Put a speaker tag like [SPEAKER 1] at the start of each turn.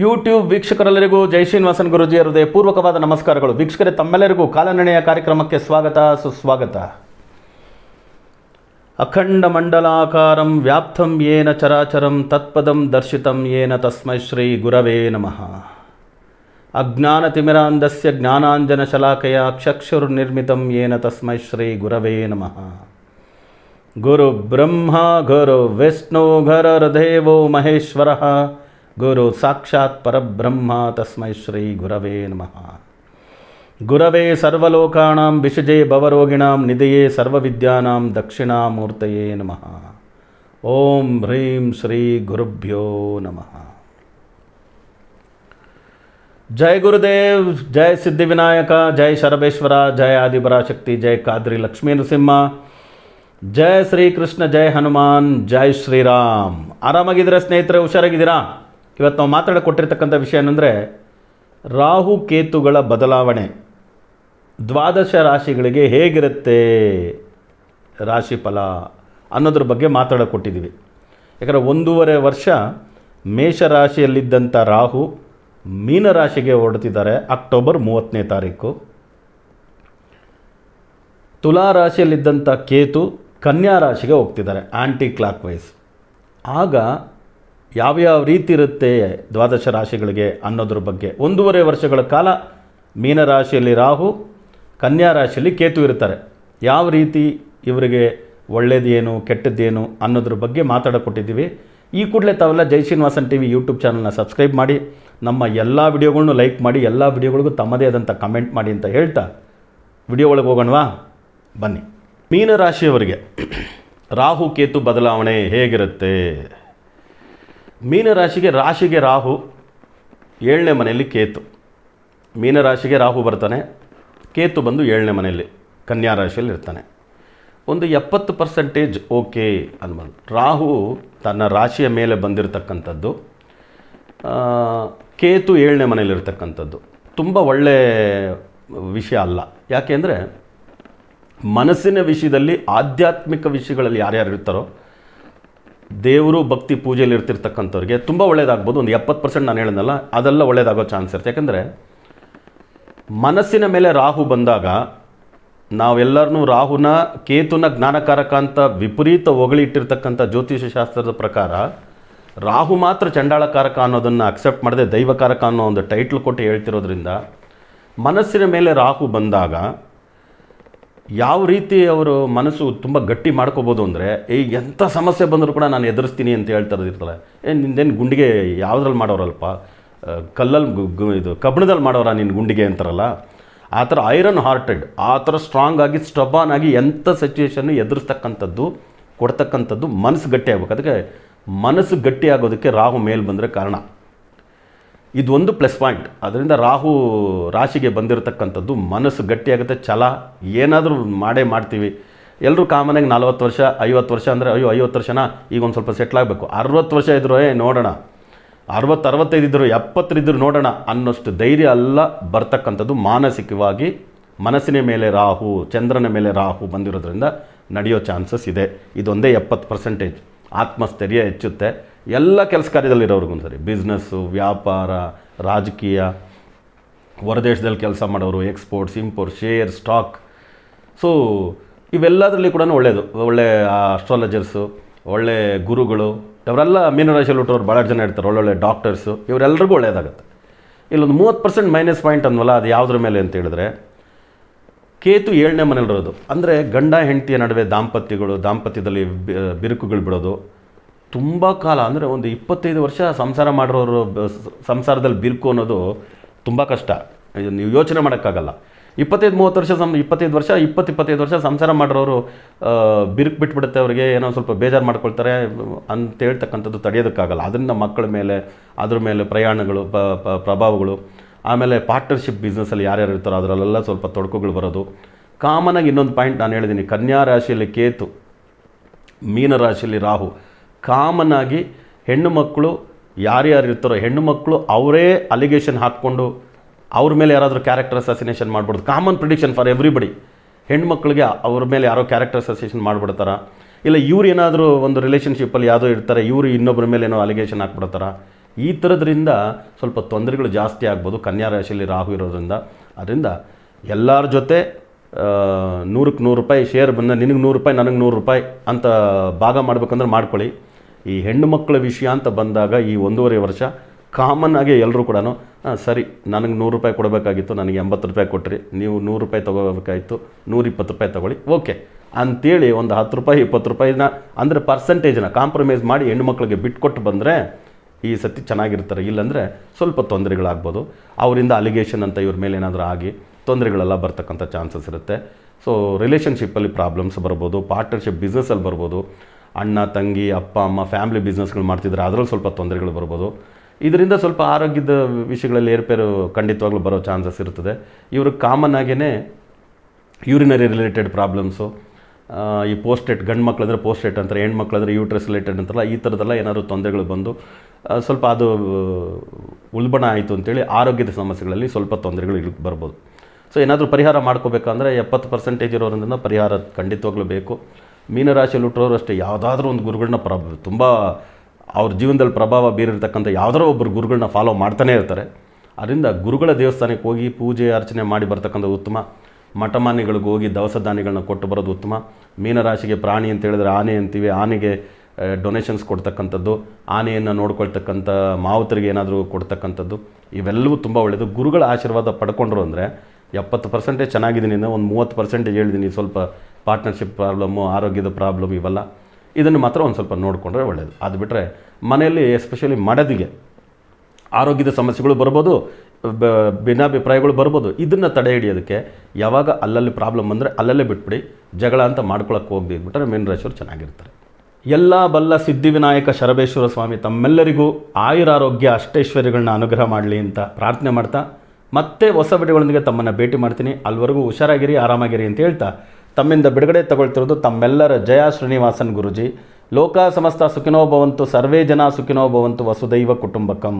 [SPEAKER 1] YouTube ವೀಕ್ಷಕರೆಲ್ಲರಿಗೂ ಜೈ ಶ್ರೀನಿವಾಸನ್ ಗುರುಜಿ ಪೂರ್ವಕವಾದ ನಮಸ್ಕಾರಗಳು ವೀಕ್ಷಕರೇ ತಮ್ಮೆಲ್ಲರಿಗೂ ಕಾಲನಿರ್ಣಯ ಕಾರ್ಯಕ್ರಮಕ್ಕೆ ಸ್ವಾಗತ ಸುಸ್ವಾಗತ ಅಖಂಡ ಮಂಡಲಾಕಾರಂ ವ್ಯಾಪ್ತಂ ಯೇನ ಚರಾಚರಂ ತತ್ಪದಂ ದರ್ಶಿತಂ ಯೇನ ತಸ್ಮೈ ಶ್ರೀ ಗುರವೇ ನಮಃ ಅಜ್ಞಾನ ತಿಮಿರಾಂಧಸ್ಯ ಜ್ಞಾನಾಂಜನ ಶಲಾಕೆಯ ನಿರ್ಮಿತಂ ಯೇನ ತಸ್ಮೈ ಶ್ರೀ ಗುರವೇ ನಮಃ ಗುರು ಬ್ರಹ್ಮ ಗುರು ವಿಷ್ಣು ದೇವೋ ಮಹೇಶ್ವರಃ ಗುರು ಸಾಕ್ಷಾತ್ ಪರಬ್ರಹ್ಮ ತಸ್ಮೈ ಶ್ರೀ ಗುರವೇ ನಮಃ ಗುರವೇ ಸರ್ವಲೋಕಾಂ ವಿಷಜೇ ಭವರೋಗಿಣಾಂ ನಿಧೆಯೇ ಸರ್ವವಿದ್ಯಾನಾಂ ದಕ್ಷಿಣಾಮೂರ್ತಯೇ ನಮಃ ಓಂ ಹ್ರೀಂ ಶ್ರೀ ಗುರುಭ್ಯೋ ನಮಃ ಜಯ ಗುರುದೇವ್ ಜಯ ಸಿದ್ಧಿವಿನಾಯಕ ಜಯ ಶರಬೇಶ್ವರ ಜಯ ಆದಿಪರಾಶಕ್ತಿ ಜಯ ಕಾದ್ರಿ ಲಕ್ಷ್ಮೀ ನೃಸಿಂಹ ಜಯ ಶ್ರೀಕೃಷ್ಣ ಜಯ ಹನುಮಾನ್ ಜಯ ಶ್ರೀರಾಮ್ ಆರಾಮಾಗಿದ್ದೀರಾ ಸ್ನೇಹಿತರೆ ಹುಷಾರಾಗಿದ್ದೀರಾ ಇವತ್ತು ನಾವು ಮಾತಾಡ ಕೊಟ್ಟಿರ್ತಕ್ಕಂಥ ವಿಷಯ ಏನಂದರೆ ರಾಹು ಕೇತುಗಳ ಬದಲಾವಣೆ ದ್ವಾದಶ ರಾಶಿಗಳಿಗೆ ಹೇಗಿರುತ್ತೆ ರಾಶಿಫಲ ಅನ್ನೋದ್ರ ಬಗ್ಗೆ ಕೊಟ್ಟಿದ್ದೀವಿ ಯಾಕಂದರೆ ಒಂದೂವರೆ ವರ್ಷ ಮೇಷರಾಶಿಯಲ್ಲಿದ್ದಂಥ ರಾಹು ಮೀನರಾಶಿಗೆ ಹೊರಡ್ತಿದ್ದಾರೆ ಅಕ್ಟೋಬರ್ ಮೂವತ್ತನೇ ತಾರೀಕು ತುಲಾ ರಾಶಿಯಲ್ಲಿದ್ದಂಥ ಕೇತು ಕನ್ಯಾ ರಾಶಿಗೆ ಹೋಗ್ತಿದ್ದಾರೆ ಆ್ಯಂಟಿ ಕ್ಲಾಕ್ ವೈಸ್ ಆಗ ಯಾವ್ಯಾವ ರೀತಿ ಇರುತ್ತೆ ದ್ವಾದಶ ರಾಶಿಗಳಿಗೆ ಅನ್ನೋದ್ರ ಬಗ್ಗೆ ಒಂದೂವರೆ ವರ್ಷಗಳ ಕಾಲ ಮೀನರಾಶಿಯಲ್ಲಿ ರಾಹು ಕನ್ಯಾ ರಾಶಿಯಲ್ಲಿ ಕೇತು ಇರ್ತಾರೆ ಯಾವ ರೀತಿ ಇವರಿಗೆ ಒಳ್ಳೇದೇನು ಕೆಟ್ಟದ್ದೇನು ಅನ್ನೋದ್ರ ಬಗ್ಗೆ ಮಾತಾಡಿಕೊಟ್ಟಿದ್ದೀವಿ ಈ ಕೂಡಲೇ ತಾವೆಲ್ಲ Jai Srinivasan T V YouTube ಚಾನಲ್ನ ಸಬ್ಸ್ಕ್ರೈಬ್ ಮಾಡಿ ನಮ್ಮ ಎಲ್ಲ ವಿಡಿಯೋಗಳನ್ನು ಲೈಕ್ ಮಾಡಿ ಎಲ್ಲ ವಿಡಿಯೋಗಳಿಗೂ ತಮ್ಮದೇ ಆದಂಥ ಕಮೆಂಟ್ ಮಾಡಿ ಅಂತ ಹೇಳ್ತಾ ವಿಡಿಯೋ ಒಳಗೆ ಹೋಗೋಣವಾ ಬನ್ನಿ ಮೀನರಾಶಿಯವರಿಗೆ ರಾಹು ಕೇತು ಬದಲಾವಣೆ ಹೇಗಿರುತ್ತೆ ಮೀನರಾಶಿಗೆ ರಾಶಿಗೆ ರಾಹು ಏಳನೇ ಮನೆಯಲ್ಲಿ ಕೇತು ಮೀನರಾಶಿಗೆ ರಾಹು ಬರ್ತಾನೆ ಕೇತು ಬಂದು ಏಳನೇ ಮನೆಯಲ್ಲಿ ಕನ್ಯಾ ರಾಶಿಯಲ್ಲಿ ಇರ್ತಾನೆ ಒಂದು ಎಪ್ಪತ್ತು ಪರ್ಸೆಂಟೇಜ್ ಓಕೆ ಅನ್ಬಂದು ರಾಹು ತನ್ನ ರಾಶಿಯ ಮೇಲೆ ಬಂದಿರತಕ್ಕಂಥದ್ದು ಕೇತು ಏಳನೇ ಮನೆಯಲ್ಲಿರ್ತಕ್ಕಂಥದ್ದು ತುಂಬ ಒಳ್ಳೆಯ ವಿಷಯ ಅಲ್ಲ ಅಂದರೆ ಮನಸ್ಸಿನ ವಿಷಯದಲ್ಲಿ ಆಧ್ಯಾತ್ಮಿಕ ವಿಷಯಗಳಲ್ಲಿ ಯಾರ್ಯಾರು ಇರ್ತಾರೋ ದೇವರು ಭಕ್ತಿ ಪೂಜೆಯಲ್ಲಿ ಇರ್ತಿರ್ತಕ್ಕಂಥವ್ರಿಗೆ ತುಂಬ ಒಳ್ಳೆಯದಾಗ್ಬೋದು ಒಂದು ಎಪ್ಪತ್ತು ಪರ್ಸೆಂಟ್ ನಾನು ಹೇಳಿದ್ನಲ್ಲ ಅದೆಲ್ಲ ಒಳ್ಳೇದಾಗೋ ಚಾನ್ಸ್ ಇರುತ್ತೆ ಯಾಕಂದರೆ ಮನಸ್ಸಿನ ಮೇಲೆ ರಾಹು ಬಂದಾಗ ನಾವೆಲ್ಲರೂ ರಾಹುನ ಕೇತುನ ಜ್ಞಾನಕಾರಕ ಅಂತ ವಿಪರೀತ ಹೊಗಳಿಟ್ಟಿರ್ತಕ್ಕಂಥ ಜ್ಯೋತಿಷ್ಯ ಶಾಸ್ತ್ರದ ಪ್ರಕಾರ ರಾಹು ಮಾತ್ರ ಚಂಡಾಳಕಾರಕ ಅನ್ನೋದನ್ನು ಅಕ್ಸೆಪ್ಟ್ ಮಾಡದೆ ದೈವಕಾರಕ ಅನ್ನೋ ಒಂದು ಟೈಟ್ಲ್ ಕೊಟ್ಟು ಹೇಳ್ತಿರೋದ್ರಿಂದ ಮನಸ್ಸಿನ ಮೇಲೆ ರಾಹು ಬಂದಾಗ ಯಾವ ರೀತಿ ಅವರು ಮನಸ್ಸು ತುಂಬ ಗಟ್ಟಿ ಮಾಡ್ಕೋಬೋದು ಅಂದರೆ ಈ ಎಂಥ ಸಮಸ್ಯೆ ಬಂದರೂ ಕೂಡ ನಾನು ಎದುರಿಸ್ತೀನಿ ಅಂತ ಹೇಳ್ತಾ ಇರ್ತಾರೆ ಏ ನಿಂದೇನು ಗುಂಡಿಗೆ ಯಾವುದ್ರಲ್ಲಿ ಮಾಡೋರಲ್ಪ ಕಲ್ಲಲ್ಲಿ ಗು ಇದು ಕಬ್ಬಣದಲ್ಲಿ ಮಾಡೋರ ನಿನ್ನ ಗುಂಡಿಗೆ ಅಂತಾರಲ್ಲ ಆ ಥರ ಐರನ್ ಹಾರ್ಟೆಡ್ ಆ ಥರ ಸ್ಟ್ರಾಂಗ್ ಆಗಿ ಸ್ಟಬಾನ್ ಆಗಿ ಎಂಥ ಸಿಚುವೇಷನ್ನು ಎದುರಿಸ್ತಕ್ಕಂಥದ್ದು ಕೊಡ್ತಕ್ಕಂಥದ್ದು ಮನಸ್ಸು ಗಟ್ಟಿ ಆಗ್ಬೇಕು ಅದಕ್ಕೆ ಮನಸ್ಸು ಗಟ್ಟಿ ಆಗೋದಕ್ಕೆ ರಾಹು ಮೇಲೆ ಬಂದರೆ ಕಾರಣ ಇದೊಂದು ಪ್ಲಸ್ ಪಾಯಿಂಟ್ ಅದರಿಂದ ರಾಹು ರಾಶಿಗೆ ಬಂದಿರತಕ್ಕಂಥದ್ದು ಮನಸ್ಸು ಗಟ್ಟಿಯಾಗುತ್ತೆ ಛಲ ಏನಾದರೂ ಮಾಡೇ ಮಾಡ್ತೀವಿ ಎಲ್ಲರೂ ಕಾಮನಾಗಿ ನಲ್ವತ್ತು ವರ್ಷ ಐವತ್ತು ವರ್ಷ ಅಂದರೆ ಅಯ್ಯೋ ಐವತ್ತು ವರ್ಷನ ಈಗ ಒಂದು ಸ್ವಲ್ಪ ಸೆಟ್ಲ್ ಆಗಬೇಕು ಅರವತ್ತು ವರ್ಷ ಇದ್ದರೂ ಏ ನೋಡೋಣ ಅರವತ್ತು ಅರವತ್ತೈದು ಇದ್ದರು ಎಪ್ಪತ್ತರಿದ್ದರು ನೋಡೋಣ ಅನ್ನೋಷ್ಟು ಧೈರ್ಯ ಅಲ್ಲ ಬರ್ತಕ್ಕಂಥದ್ದು ಮಾನಸಿಕವಾಗಿ ಮನಸ್ಸಿನ ಮೇಲೆ ರಾಹು ಚಂದ್ರನ ಮೇಲೆ ರಾಹು ಬಂದಿರೋದ್ರಿಂದ ನಡೆಯೋ ಚಾನ್ಸಸ್ ಇದೆ ಇದೊಂದೇ ಎಪ್ಪತ್ತು ಪರ್ಸೆಂಟೇಜ್ ಆತ್ಮಸ್ಥೈರ್ಯ ಹೆಚ್ಚುತ್ತೆ ಎಲ್ಲ ಕೆಲಸ ಕಾರ್ಯದಲ್ಲಿರೋರಿಗೂ ಸರಿ ಬಿಸ್ನೆಸ್ಸು ವ್ಯಾಪಾರ ರಾಜಕೀಯ ಹೊರದೇಶದಲ್ಲಿ ಕೆಲಸ ಮಾಡೋರು exports import share stock so ಇವೆಲ್ಲದರಲ್ಲಿ ಕೂಡ ಒಳ್ಳೆಯದು ಒಳ್ಳೆ ಅಸ್ಟ್ರಾಲಜರ್ಸು ಒಳ್ಳೆ ಗುರುಗಳು ಇವರೆಲ್ಲ ಮೀನರಾಶಿಯಲ್ಲಿ ಹುಟ್ಟೋರು ಭಾಳ ಜನ ಇರ್ತಾರೆ ಒಳ್ಳೊಳ್ಳೆ ಡಾಕ್ಟರ್ಸು ಇವರೆಲ್ಲರಿಗೂ ಒಳ್ಳೆಯದಾಗುತ್ತೆ ಇಲ್ಲೊಂದು ಮೂವತ್ತು ಪರ್ಸೆಂಟ್ ಮೈನಸ್ ಪಾಯಿಂಟ್ ಅಂದ್ವಲ್ಲ ಅದು ಯಾವುದ್ರ ಮೇಲೆ ಅಂತ ಹೇಳಿದ್ರೆ ಕೇತು ಏಳನೇ ಮನೆಯಲ್ಲಿರೋದು ಅಂದರೆ ಗಂಡ ಹೆಂಡತಿಯ ನಡುವೆ ದಾಂಪತ್ಯಗಳು ದಾಂಪತ್ಯದಲ್ಲಿ ಬಿರುಕುಗಳು ಬಿಡೋದು ತುಂಬ ಕಾಲ ಅಂದರೆ ಒಂದು ಇಪ್ಪತ್ತೈದು ವರ್ಷ ಸಂಸಾರ ಮಾಡಿರೋರು ಸಂಸಾರದಲ್ಲಿ ಬಿರುಕು ಅನ್ನೋದು ತುಂಬ ಕಷ್ಟ ನೀವು ಯೋಚನೆ ಮಾಡೋಕ್ಕಾಗಲ್ಲ ಇಪ್ಪತ್ತೈದು ಮೂವತ್ತು ವರ್ಷ ಸಂ ಇಪ್ಪತ್ತೈದು ವರ್ಷ ಇಪ್ಪತ್ತು ಇಪ್ಪತ್ತೈದು ವರ್ಷ ಸಂಸಾರ ಮಾಡಿರೋರು ಬಿರುಕು ಬಿಟ್ಬಿಡುತ್ತೆ ಅವರಿಗೆ ಏನೋ ಸ್ವಲ್ಪ ಬೇಜಾರು ಮಾಡ್ಕೊಳ್ತಾರೆ ಅಂತ ಹೇಳ್ತಕ್ಕಂಥದ್ದು ತಡೆಯೋದಕ್ಕಾಗಲ್ಲ ಅದರಿಂದ ಮಕ್ಕಳ ಮೇಲೆ ಅದ್ರ ಮೇಲೆ ಪ್ರಯಾಣಗಳು ಪ್ರಭಾವಗಳು ಆಮೇಲೆ ಪಾರ್ಟ್ನರ್ಶಿಪ್ ಬಿಸ್ನೆಸ್ಸಲ್ಲಿ ಯಾರ್ಯಾರು ಇರ್ತಾರೋ ಅದರಲ್ಲೆಲ್ಲ ಸ್ವಲ್ಪ ತೊಡಕುಗಳು ಬರೋದು ಕಾಮನಾಗಿ ಇನ್ನೊಂದು ಪಾಯಿಂಟ್ ನಾನು ಹೇಳಿದ್ದೀನಿ ಕನ್ಯಾ ರಾಶಿಯಲ್ಲಿ ಕೇತು ಮೀನ ರಾಶಿಯಲ್ಲಿ ರಾಹು ಆಗಿ ಹೆಣ್ಣು ಮಕ್ಕಳು ಯಾರು ಇರ್ತಾರೋ ಹೆಣ್ಣು ಮಕ್ಕಳು ಅವರೇ ಅಲಿಗೇಷನ್ ಹಾಕ್ಕೊಂಡು ಅವ್ರ ಮೇಲೆ ಯಾರಾದರೂ ಕ್ಯಾರೆಕ್ಟರ್ ಅಸಾಸಿನೇಷನ್ ಮಾಡ್ಬಿಡ್ದು ಕಾಮನ್ ಪ್ರಿಡಿಕ್ಷನ್ ಫಾರ್ ಎವ್ರಿಬಡಿ ಮಕ್ಕಳಿಗೆ ಅವ್ರ ಮೇಲೆ ಯಾರೋ ಕ್ಯಾರೆಕ್ಟರ್ ಅಸೋಸಿಯೇಷನ್ ಮಾಡಿಬಿಡ್ತಾರ ಇಲ್ಲ ಇವ್ರು ಏನಾದರೂ ಒಂದು ರಿಲೇಷನ್ಶಿಪ್ಪಲ್ಲಿ ಯಾವುದೋ ಇರ್ತಾರೆ ಇವರು ಇನ್ನೊಬ್ಬರ ಮೇಲೆ ಏನೋ ಅಲಿಗೇಷನ್ ಹಾಕ್ಬಿಡ್ತಾರ ಈ ಥರದ್ರಿಂದ ಸ್ವಲ್ಪ ತೊಂದರೆಗಳು ಜಾಸ್ತಿ ಆಗ್ಬೋದು ಕನ್ಯಾ ರಾಶಿಯಲ್ಲಿ ರಾಹು ಇರೋದ್ರಿಂದ ಅದರಿಂದ ಎಲ್ಲರ ಜೊತೆ ನೂರಕ್ಕೆ ನೂರು ರೂಪಾಯಿ ಶೇರ್ ಬಂದ ನಿನಗೆ ನೂರು ರೂಪಾಯಿ ನನಗೆ ನೂರು ರೂಪಾಯಿ ಅಂತ ಭಾಗ ಮಾಡ್ಬೇಕಂದ್ರೆ ಮಾಡ್ಕೊಳ್ಳಿ ಈ ಹೆಣ್ಣು ಮಕ್ಕಳ ವಿಷಯ ಅಂತ ಬಂದಾಗ ಈ ಒಂದೂವರೆ ವರ್ಷ ಕಾಮನ್ ಆಗಿ ಎಲ್ಲರೂ ಕೂಡ ಸರಿ ನನಗೆ ನೂರು ರೂಪಾಯಿ ಕೊಡಬೇಕಾಗಿತ್ತು ನನಗೆ ಎಂಬತ್ತು ರೂಪಾಯಿ ಕೊಟ್ರಿ ನೀವು ನೂರು ರೂಪಾಯಿ ತೊಗೋಬೇಕಾಯಿತು ನೂರಿಪ್ಪತ್ತು ರೂಪಾಯಿ ತೊಗೊಳ್ಳಿ ಓಕೆ ಅಂಥೇಳಿ ಒಂದು ಹತ್ತು ರೂಪಾಯಿ ಇಪ್ಪತ್ತು ರೂಪಾಯಿನ ಅಂದರೆ ಪರ್ಸೆಂಟೇಜ್ನ ಕಾಂಪ್ರಮೈಸ್ ಮಾಡಿ ಹೆಣ್ಣು ಮಕ್ಕಳಿಗೆ ಬಿಟ್ಕೊಟ್ಟು ಬಂದರೆ ಈ ಸತಿ ಚೆನ್ನಾಗಿರ್ತಾರೆ ಇಲ್ಲಾಂದರೆ ಸ್ವಲ್ಪ ತೊಂದರೆಗಳಾಗ್ಬೋದು ಅವರಿಂದ ಅಲಿಗೇಷನ್ ಅಂತ ಇವ್ರ ಮೇಲೆ ಏನಾದರೂ ಆಗಿ ತೊಂದರೆಗಳೆಲ್ಲ ಬರ್ತಕ್ಕಂಥ ಚಾನ್ಸಸ್ ಇರುತ್ತೆ ಸೊ ರಿಲೇಷನ್ಶಿಪ್ಪಲ್ಲಿ ಪ್ರಾಬ್ಲಮ್ಸ್ ಬರ್ಬೋದು ಪಾರ್ಟ್ನರ್ಶಿಪ್ ಬಿಸ್ನೆಸ್ಸಲ್ಲಿ ಬರ್ಬೋದು ಅಣ್ಣ ತಂಗಿ ಅಪ್ಪ ಅಮ್ಮ ಫ್ಯಾಮಿಲಿ ಬಿಸ್ನೆಸ್ಗಳು ಮಾಡ್ತಿದ್ರೆ ಅದರಲ್ಲಿ ಸ್ವಲ್ಪ ತೊಂದರೆಗಳು ಬರ್ಬೋದು ಇದರಿಂದ ಸ್ವಲ್ಪ ಆರೋಗ್ಯದ ವಿಷಯಗಳಲ್ಲಿ ಏರ್ಪೇರು ಖಂಡಿತವಾಗ್ಲೂ ಬರೋ ಚಾನ್ಸಸ್ ಇರ್ತದೆ ಇವರು ಕಾಮನ್ ಆಗೇ ಯೂರಿನರಿ ರಿಲೇಟೆಡ್ ಪ್ರಾಬ್ಲಮ್ಸು ಈ ಪೋಸ್ಟೇಟ್ ಗಂಡು ಮಕ್ಕಳಂದ್ರೆ ಪೋಸ್ಟೇಟ್ ಅಂತಾರೆ ಹೆಣ್ಮಕ್ಳಂದ್ರೆ ಯೂಟ್ರಸ್ ರಿಲೇಟೆಡ್ ಅಂತಲ್ಲ ಈ ಥರದೆಲ್ಲ ಏನಾದರೂ ತೊಂದರೆಗಳು ಬಂದು ಸ್ವಲ್ಪ ಅದು ಉಲ್ಬಣ ಆಯಿತು ಅಂತೇಳಿ ಆರೋಗ್ಯದ ಸಮಸ್ಯೆಗಳಲ್ಲಿ ಸ್ವಲ್ಪ ತೊಂದರೆಗಳು ಇಲ್ಲಿ ಬರ್ಬೋದು ಸೊ ಏನಾದರೂ ಪರಿಹಾರ ಮಾಡ್ಕೋಬೇಕಂದ್ರೆ ಎಪ್ಪತ್ತು ಪರ್ಸೆಂಟೇಜ್ ಇರೋದ್ರಿಂದ ಪರಿಹಾರ ಖಂಡಿತವಾಗ್ಲೂ ಬೇಕು ಮೀನರಾಶಿಯಲ್ಲಿ ಹುಟ್ಟೋರು ಅಷ್ಟೇ ಯಾವುದಾದ್ರೂ ಒಂದು ಗುರುಗಳನ್ನ ಪ್ರಭಾವ ತುಂಬ ಅವ್ರ ಜೀವನದಲ್ಲಿ ಪ್ರಭಾವ ಬೀರಿರ್ತಕ್ಕಂಥ ಯಾವುದಾರೋ ಒಬ್ಬರು ಗುರುಗಳನ್ನ ಫಾಲೋ ಮಾಡ್ತಾನೆ ಇರ್ತಾರೆ ಅದರಿಂದ ಗುರುಗಳ ದೇವಸ್ಥಾನಕ್ಕೆ ಹೋಗಿ ಪೂಜೆ ಅರ್ಚನೆ ಮಾಡಿ ಬರ್ತಕ್ಕಂಥ ಉತ್ತಮ ಮಠಮಾನ್ಯಗಳಿಗೆ ಹೋಗಿ ದವಸ ಧಾನ್ಯಗಳನ್ನ ಕೊಟ್ಟು ಬರೋದು ಉತ್ತಮ ಮೀನರಾಶಿಗೆ ಪ್ರಾಣಿ ಅಂತ ಹೇಳಿದ್ರೆ ಆನೆ ಅಂತೀವಿ ಆನೆಗೆ ಡೊನೇಷನ್ಸ್ ಕೊಡ್ತಕ್ಕಂಥದ್ದು ಆನೆಯನ್ನು ನೋಡ್ಕೊಳ್ತಕ್ಕಂಥ ಮಾವುತರಿಗೆ ಏನಾದರೂ ಕೊಡ್ತಕ್ಕಂಥದ್ದು ಇವೆಲ್ಲವೂ ತುಂಬ ಒಳ್ಳೆಯದು ಗುರುಗಳ ಆಶೀರ್ವಾದ ಪಡ್ಕೊಂಡ್ರು ಅಂದರೆ ಎಪ್ಪತ್ತು ಪರ್ಸೆಂಟೇಜ್ ಚೆನ್ನಾಗಿದ್ದೀನಿ ಅಂದರೆ ಒಂದು ಮೂವತ್ತು ಪರ್ಸೆಂಟೇಜ್ ಹೇಳಿದ್ದೀನಿ ಸ್ವಲ್ಪ ಪಾರ್ಟ್ನರ್ಶಿಪ್ ಪ್ರಾಬ್ಲಮ್ಮು ಆರೋಗ್ಯದ ಪ್ರಾಬ್ಲಮ್ ಇವೆಲ್ಲ ಇದನ್ನು ಮಾತ್ರ ಒಂದು ಸ್ವಲ್ಪ ನೋಡಿಕೊಂಡ್ರೆ ಒಳ್ಳೆಯದು ಅದು ಬಿಟ್ಟರೆ ಮನೆಯಲ್ಲಿ ಎಸ್ಪೆಷಲಿ ಮಡದಿಗೆ ಆರೋಗ್ಯದ ಸಮಸ್ಯೆಗಳು ಬರ್ಬೋದು ಬ ಭಿನ್ನಾಭಿಪ್ರಾಯಗಳು ಬರ್ಬೋದು ಇದನ್ನು ತಡೆ ಹಿಡಿಯೋದಕ್ಕೆ ಯಾವಾಗ ಅಲ್ಲಲ್ಲಿ ಪ್ರಾಬ್ಲಮ್ ಬಂದರೆ ಅಲ್ಲಲ್ಲೇ ಬಿಟ್ಬಿಡಿ ಜಗಳ ಅಂತ ಮಾಡ್ಕೊಳಕ್ಕೆ ಬಿಟ್ಟರೆ ಮೀನರಾಶಿಯವರು ಚೆನ್ನಾಗಿರ್ತಾರೆ ಎಲ್ಲ ಬಲ್ಲ ಸಿದ್ಧಿವಿನಾಯಕ ಶರಬೇಶ್ವರ ಸ್ವಾಮಿ ತಮ್ಮೆಲ್ಲರಿಗೂ ಆಯುರಾರೋಗ್ಯ ಅಷ್ಟೈಶ್ವರ್ಯಗಳನ್ನ ಅನುಗ್ರಹ ಮಾಡಲಿ ಅಂತ ಪ್ರಾರ್ಥನೆ ಮಾಡ್ತಾ ಮತ್ತೆ ಹೊಸ ವಿಡಿಯೋಗಳೊಂದಿಗೆ ತಮ್ಮನ್ನು ಭೇಟಿ ಮಾಡ್ತೀನಿ ಅಲ್ಲಿವರೆಗೂ ಹುಷಾರಾಗಿರಿ ಆರಾಮಾಗಿರಿ ಅಂತ ಹೇಳ್ತಾ ತಮ್ಮಿಂದ ಬಿಡುಗಡೆ ತಗೊಳ್ತಿರೋದು ತಮ್ಮೆಲ್ಲರ ಜಯ ಶ್ರೀನಿವಾಸನ್ ಗುರುಜಿ ಲೋಕ ಸಮಸ್ತ ಸುಖಿನೋ ಭವಂತು ಸರ್ವೇ ಜನ ಸುಖಿನೋ ಭವಂತು ವಸುದೈವ ಕುಟುಂಬಕಂ